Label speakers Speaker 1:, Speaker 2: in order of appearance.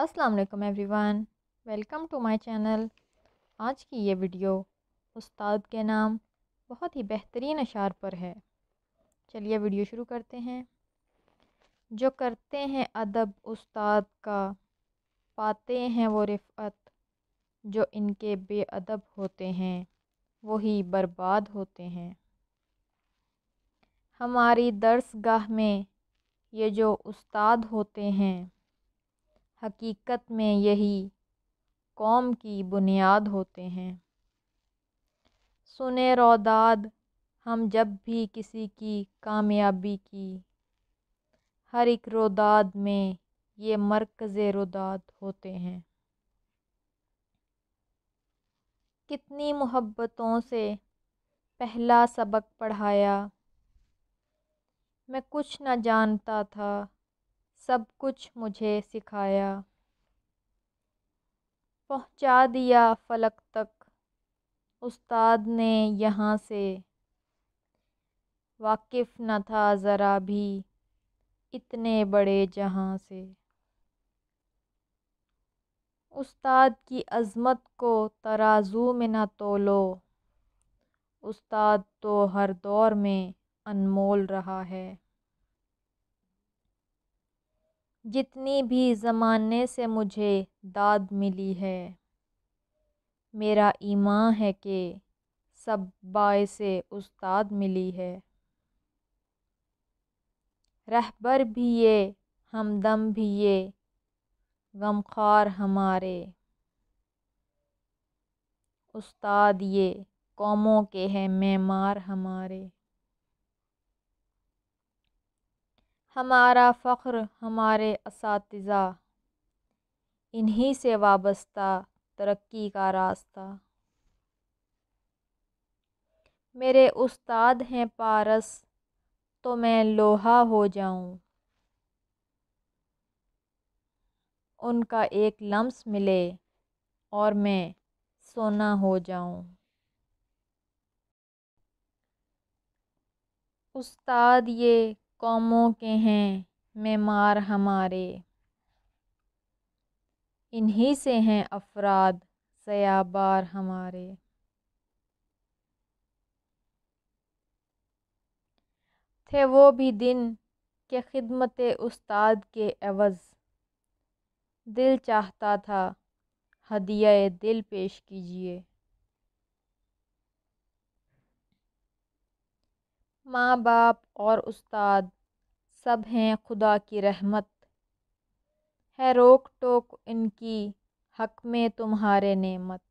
Speaker 1: अस्सलाम वालेकुम everyone welcome to my channel आज की ये वीडियो उस्ताद के नाम बहुत ही बेहतरीन अशार पर है चलिए वीडियो शुरू करते हैं जो करते हैं अदब उस्ताद का पाते हैं वो रिफ़त जो इनके बेअदब होते हैं वही बर्बाद होते हैं हमारी दर्स गाह में ये जो उस्ताद होते हैं हकीकत में यही कौम की बुनियाद होते हैं सुने रौदाद हम जब भी किसी की कामयाबी की हर एक रौदाद में ये मरकज़ रुदाद होते हैं कितनी मोहब्बतों से पहला सबक पढ़ाया मैं कुछ न जानता था सब कुछ मुझे सिखाया पहुंचा दिया फलक तक उस्ताद ने यहाँ से वाकिफ़ न था ज़रा भी इतने बड़े जहाँ से उस्ताद की अज़मत को तराजू में न तोलो उस्ताद तो हर दौर में अनमोल रहा है जितनी भी ज़माने से मुझे दाद मिली है मेरा ईमां है कि सब बाय से उस्ताद मिली है रहबर भी ये हमदम भी ये गमखार हमारे उस्ताद ये कौमों के हैं मेमार हमारे हमारा फ़ख्र हमारे इस इन्हीं से वाबस्ता तरक्की का रास्ता मेरे उस्ताद हैं पारस तो मैं लोहा हो जाऊं उनका एक लम्स मिले और मैं सोना हो जाऊं उस्ताद ये कौमों के हैं मेमार हमारे इन्हीं से हैं अफराद सयाबार हमारे थे वो भी दिन के खिदमत उस्ताद के अवज़ दिल चाहता था हदिया दिल पेश कीजिए माँ बाप और उस्ताद सब हैं खुदा की रहमत है रोक टोक इनकी हक में तुम्हारे नेमत